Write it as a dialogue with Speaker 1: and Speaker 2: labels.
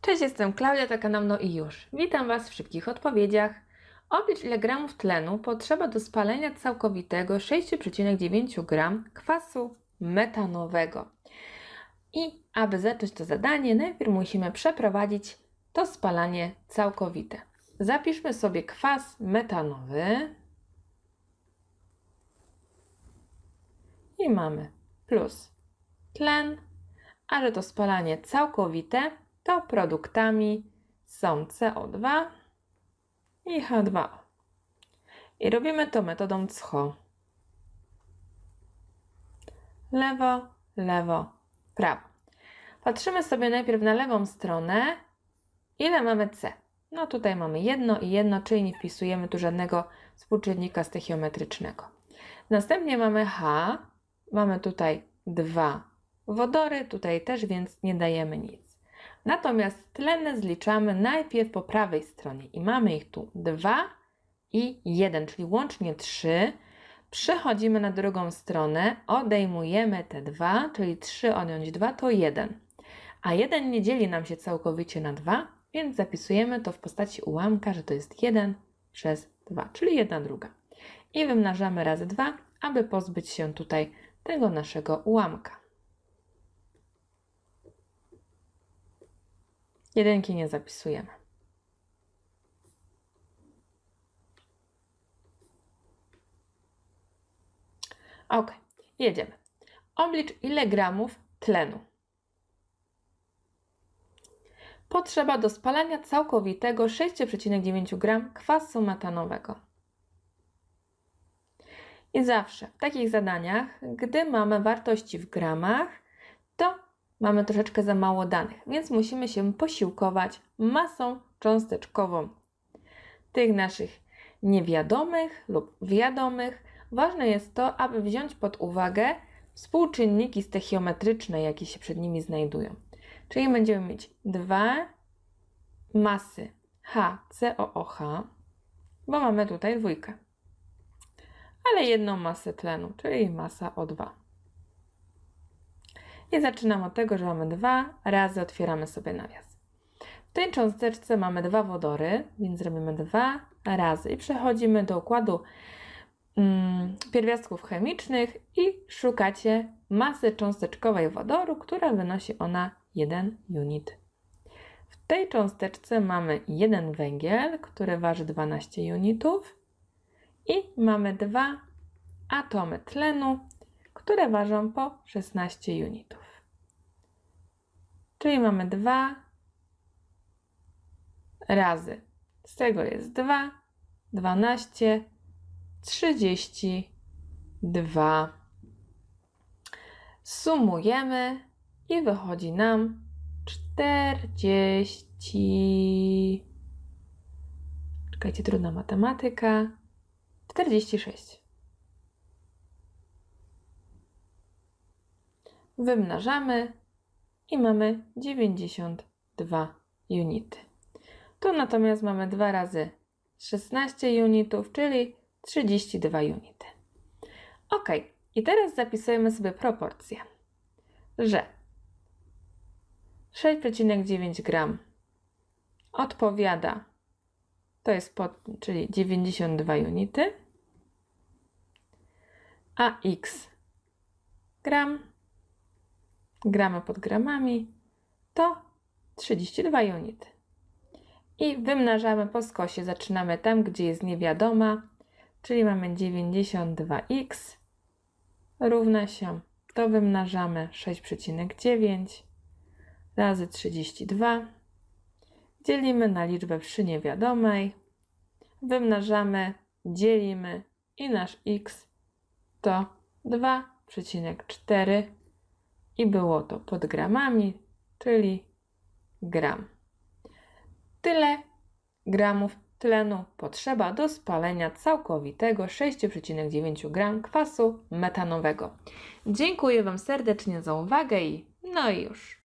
Speaker 1: Cześć, jestem Klaudia, to kanał i Już. Witam Was w szybkich odpowiedziach. Oblicz ile gramów tlenu potrzeba do spalenia całkowitego 6,9 gram kwasu metanowego. I aby zacząć to zadanie, najpierw musimy przeprowadzić to spalanie całkowite. Zapiszmy sobie kwas metanowy. I mamy plus tlen, a że to spalanie całkowite, to produktami są CO2 i H2O. I robimy to metodą CHO. Lewo, lewo, prawo. Patrzymy sobie najpierw na lewą stronę, ile mamy C. No tutaj mamy jedno i jedno, czyli nie wpisujemy tu żadnego współczynnika stechiometrycznego. Następnie mamy H, mamy tutaj dwa wodory, tutaj też, więc nie dajemy nic. Natomiast tleny zliczamy najpierw po prawej stronie i mamy ich tu 2 i 1, czyli łącznie 3. Przechodzimy na drugą stronę, odejmujemy te 2, czyli 3 odjąć 2 to 1. A 1 nie dzieli nam się całkowicie na 2, więc zapisujemy to w postaci ułamka, że to jest 1 przez 2, czyli 1 druga. I wymnażamy razy 2, aby pozbyć się tutaj tego naszego ułamka. Jedynki nie zapisujemy. Ok, jedziemy. Oblicz ile gramów tlenu potrzeba do spalania całkowitego 6,9 g kwasu metanowego. I zawsze w takich zadaniach, gdy mamy wartości w gramach, to mamy troszeczkę za mało danych, więc musimy się posiłkować masą cząsteczkową tych naszych niewiadomych lub wiadomych. Ważne jest to, aby wziąć pod uwagę współczynniki stechiometryczne, jakie się przed nimi znajdują. Czyli będziemy mieć dwa masy HCOOH, bo mamy tutaj dwójkę, ale jedną masę tlenu, czyli masa O2. I zaczynam od tego, że mamy dwa razy otwieramy sobie nawias. W tej cząsteczce mamy dwa wodory, więc robimy dwa razy i przechodzimy do układu mm, pierwiastków chemicznych i szukacie masy cząsteczkowej wodoru, która wynosi ona 1 unit. W tej cząsteczce mamy jeden węgiel, który waży 12 unitów i mamy dwa atomy tlenu, które ważą po 16 unitów. Czyli mamy 2 razy. Z tego jest 2, 12, 32. Sumujemy i wychodzi nam 40. Czekajcie, trudna matematyka. 46. Wymnażamy i mamy 92 unity. Tu natomiast mamy 2 razy 16 unitów, czyli 32 unity. Ok, i teraz zapisujemy sobie proporcję, że 6,9 gram odpowiada, to jest pod, czyli 92 unity, a x gram grama pod gramami to 32 unity. I wymnażamy po skosie. Zaczynamy tam, gdzie jest niewiadoma, czyli mamy 92x równa się, to wymnażamy 6,9 razy 32. Dzielimy na liczbę przy niewiadomej, wymnażamy, dzielimy i nasz x to 2,4 i było to pod gramami, czyli gram. Tyle gramów tlenu no, potrzeba do spalenia całkowitego 6,9 gram kwasu metanowego. Dziękuję Wam serdecznie za uwagę i no i już.